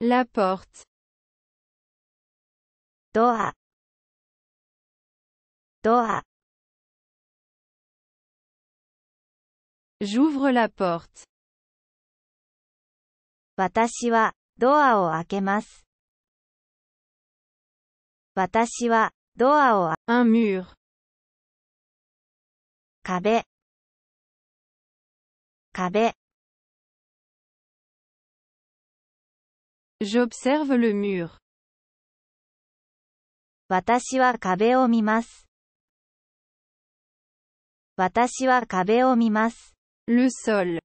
La porte. Doha. Doha. J'ouvre la porte. Watashi wa doa o akemas. Watashi wa doa o Un mur. Kabe. Kabe. J'observe le mur. 私は壁を見ます。私は壁を見ます。Le sol.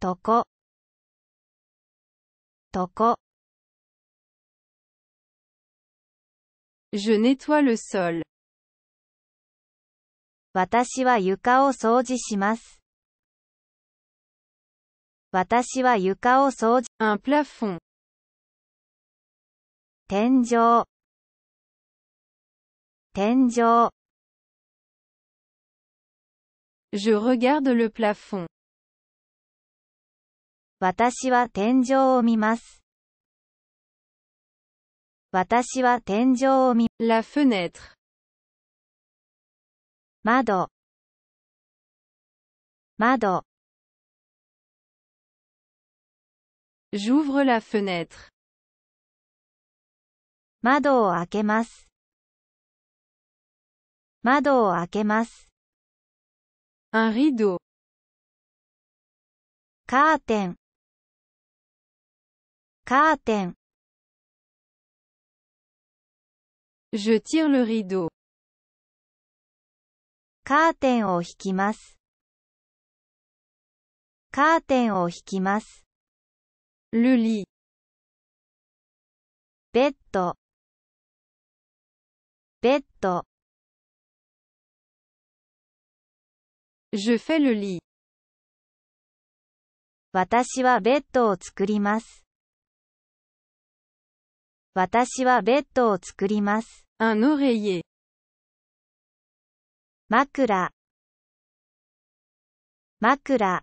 とこ。とこ。Je nettoie le sol. 私は床を掃除します。私は床を掃除。un plafond。天井。天井。Je regarde le plafond. 私は天井を見ます。私は天井を見、la fenêtre。窓。窓。J'ouvre la fenêtre. 窓を開けます。窓を開けます。Un rideau. カーテン。カーテン。Je tire le rideau. カーテンを引きます。カーテンを引きます。ルリベッドベッド Je fais le lit. 私はベッドを作ります。私はベッドを作ります。un oreiller 枕枕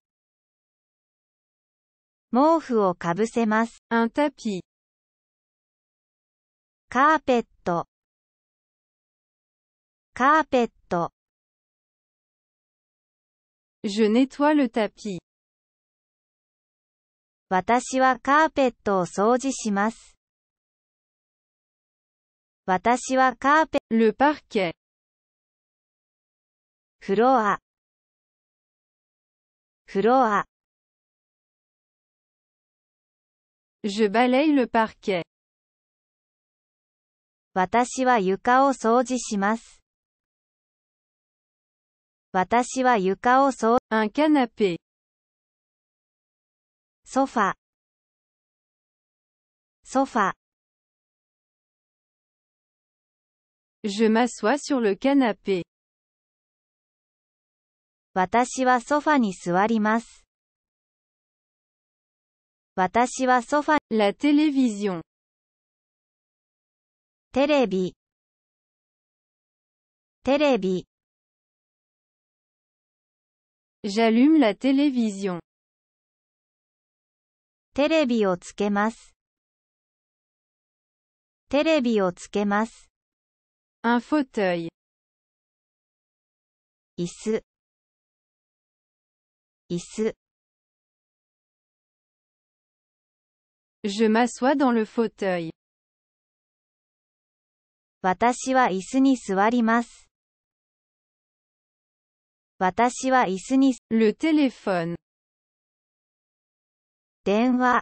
毛布をかぶせます。un tapis。カーペット。カーペット。Je nettoie le tapis. 私はカーペットを掃除します。私はカーペット。le parquet。フロア。フロア。Je balaye le parquet. 私は床を掃除します。私は床を掃、Un canapé. ソファ、ソファ、Je m'assois sur le canapé. 私はソファに座ります。私はソファ、ラテレビジョン。テレビ、テレビ。J'allume la t é テレビをつけます。テレビをつけます。椅子。椅子 Je m'assois dans le fauteuil. 私は椅子に座ります。私は椅子に Le téléphone. 電話。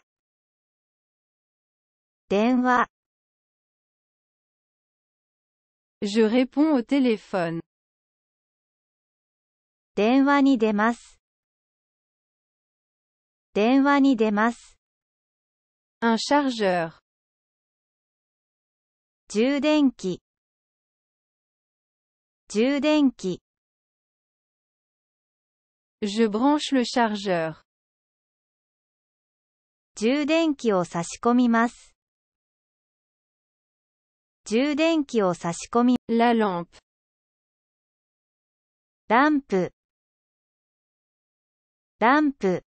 電話。Je réponds au téléphone. 電話に出ます。電話に出ます。un chargeur 充電器充電器 Je branche le chargeur 充電器を差し込みます充電器を差し込み La lampe ランプランプ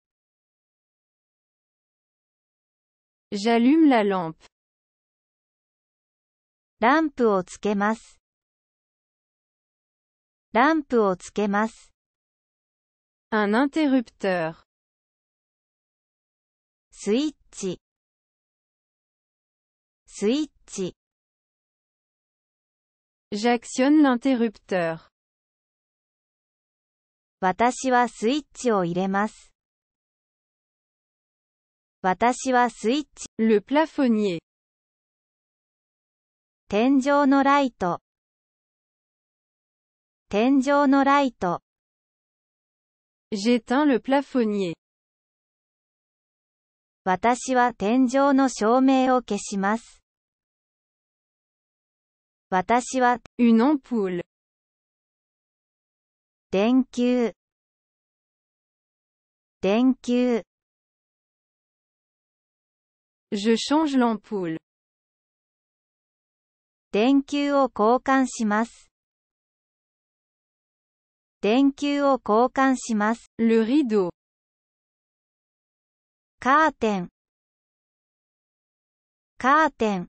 J'allume la lampe. ランプをつけます。ランプをつけます。Un interrupteur. スイッチ。スイッチ。J'actionne l'interrupteur. 私はスイッチを入れます。私はスイッチ。le plafonnier。天井のライト。天井のライト。j'éteins le plafonnier。私は天井の照明を消します。私は、une ampoule。電球。電球。Je change l'ampoule. 電球を交換します。電球を交換します。Le rideau. カーテン。カーテン。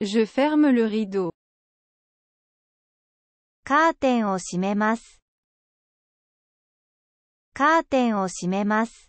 Je ferme le rideau. カーテンを閉めます。カーテンを閉めます。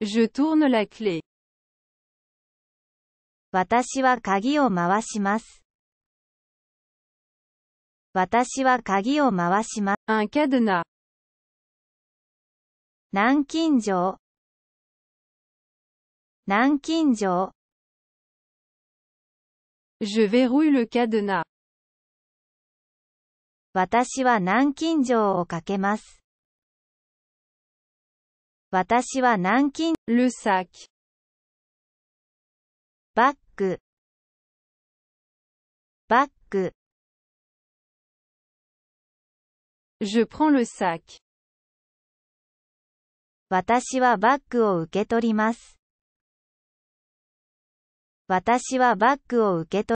Je tourne la clé. 私は鍵を回します。私は鍵を回します。Un cadenas. 南京錠南京錠 Je verrouille le cadenas. 私は南京錠をかけます。私は南京 le sac バッグバッグ Je prends le sac 私はバッグを受け取ります私はバッグを受け取